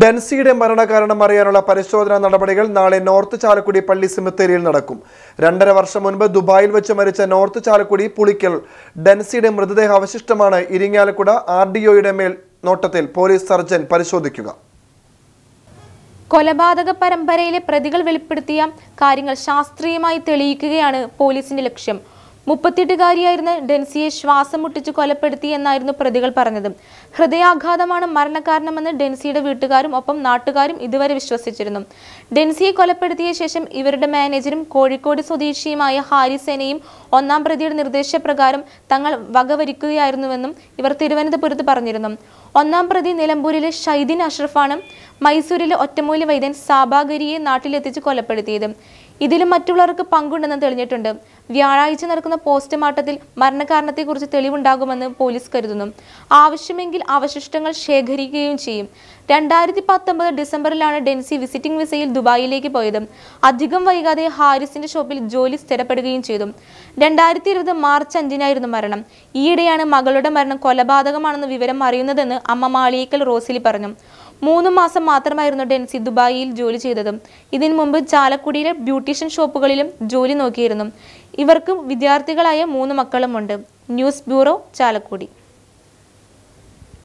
ബെൻസിയുടെ മരണകാരണം അറിയാനുള്ള പരിശോധനാ നടപടികൾ നാളെ നോർത്ത് ചാലക്കുടി പള്ളി സെമിത്തേരിയിൽ നടക്കും രണ്ടര വർഷം മുൻപ് ദുബായിൽ വെച്ച് മരിച്ച നോർത്ത് ചാലക്കുടി പുളിക്കൽ ഡെൻസിയുടെ മൃതദേഹ അവശിഷ്ടമാണ് ഇരിങ്ങാലക്കുട ആർ ഡി ഒയുടെ മേൽ നോട്ടത്തിൽ പോലീസ് സർജൻ പരിശോധിക്കുക കൊലപാതക പരമ്പരയിലെ പ്രതികൾ വെളിപ്പെടുത്തിയ കാര്യങ്ങൾ ശാസ്ത്രീയമായി തെളിയിക്കുകയാണ് പോലീസിന്റെ ലക്ഷ്യം മുപ്പത്തിയെട്ടുകാരിയായിരുന്ന ഡെൻസിയെ ശ്വാസം മുട്ടിച്ച് കൊലപ്പെടുത്തി എന്നായിരുന്നു പ്രതികൾ പറഞ്ഞത് ഹൃദയാഘാതമാണ് മരണകാരണമെന്ന് ഡെൻസിയുടെ വീട്ടുകാരും ഒപ്പം നാട്ടുകാരും ഇതുവരെ വിശ്വസിച്ചിരുന്നു ഡെൻസിയെ കൊലപ്പെടുത്തിയ ശേഷം ഇവരുടെ മാനേജരും കോഴിക്കോട് സ്വദേശിയുമായ ഹാരിസേനയും ഒന്നാം പ്രതിയുടെ നിർദ്ദേശപ്രകാരം തങ്ങൾ വകവരിക്കുകയായിരുന്നുവെന്നും ഇവർ തിരുവനന്തപുരത്ത് പറഞ്ഞിരുന്നു ഒന്നാം പ്രതി നിലമ്പൂരിലെ ഷൈദിൻ അഷ്റഫാണ് മൈസൂരിലെ ഒറ്റമൂലി വൈദ്യൻ സാബാഗരിയെ നാട്ടിലെത്തിച്ച് കൊലപ്പെടുത്തിയത് ഇതിലും മറ്റുള്ളവർക്ക് പങ്കുണ്ടെന്ന് തെളിഞ്ഞിട്ടുണ്ട് വ്യാഴാഴ്ച നടക്കുന്ന പോസ്റ്റ്മോർട്ടത്തിൽ മരണകാരണത്തെക്കുറിച്ച് തെളിവുണ്ടാകുമെന്ന് പോലീസ് കരുതുന്നു ആവശ്യമെങ്കിൽ അവശിഷ്ടങ്ങൾ ശേഖരിക്കുകയും ചെയ്യും രണ്ടായിരത്തി പത്തൊമ്പത് ഡിസംബറിലാണ് ഡെൻസി വിസിറ്റിംഗ് വിസയിൽ ദുബായിലേക്ക് പോയത് അധികം വൈകാതെ ഹാരിസിന്റെ ഷോപ്പിൽ ജോലി സ്ഥിരപ്പെടുകയും ചെയ്തു രണ്ടായിരത്തി ഇരുപത് മാർച്ച് അഞ്ചിനായിരുന്നു മരണം ഈയിടെയാണ് മകളുടെ മരണം കൊലപാതകമാണെന്ന് വിവരം അറിയുന്നതെന്ന് അമ്മ മാളിയേക്കൽ റോസിലി പറഞ്ഞു മൂന്ന് മാസം മാത്രമായിരുന്നു ഡെൻസി ദുബായിൽ ജോലി ചെയ്തതും ഇതിനു മുമ്പ് ചാലക്കുടിയിലെ ബ്യൂട്ടീഷ്യൻ ഷോപ്പുകളിലും ജോലി നോക്കിയിരുന്നു ഇവർക്ക് വിദ്യാർത്ഥികളായ മൂന്ന് മക്കളുമുണ്ട് ന്യൂസ് ബ്യൂറോ ചാലക്കുടി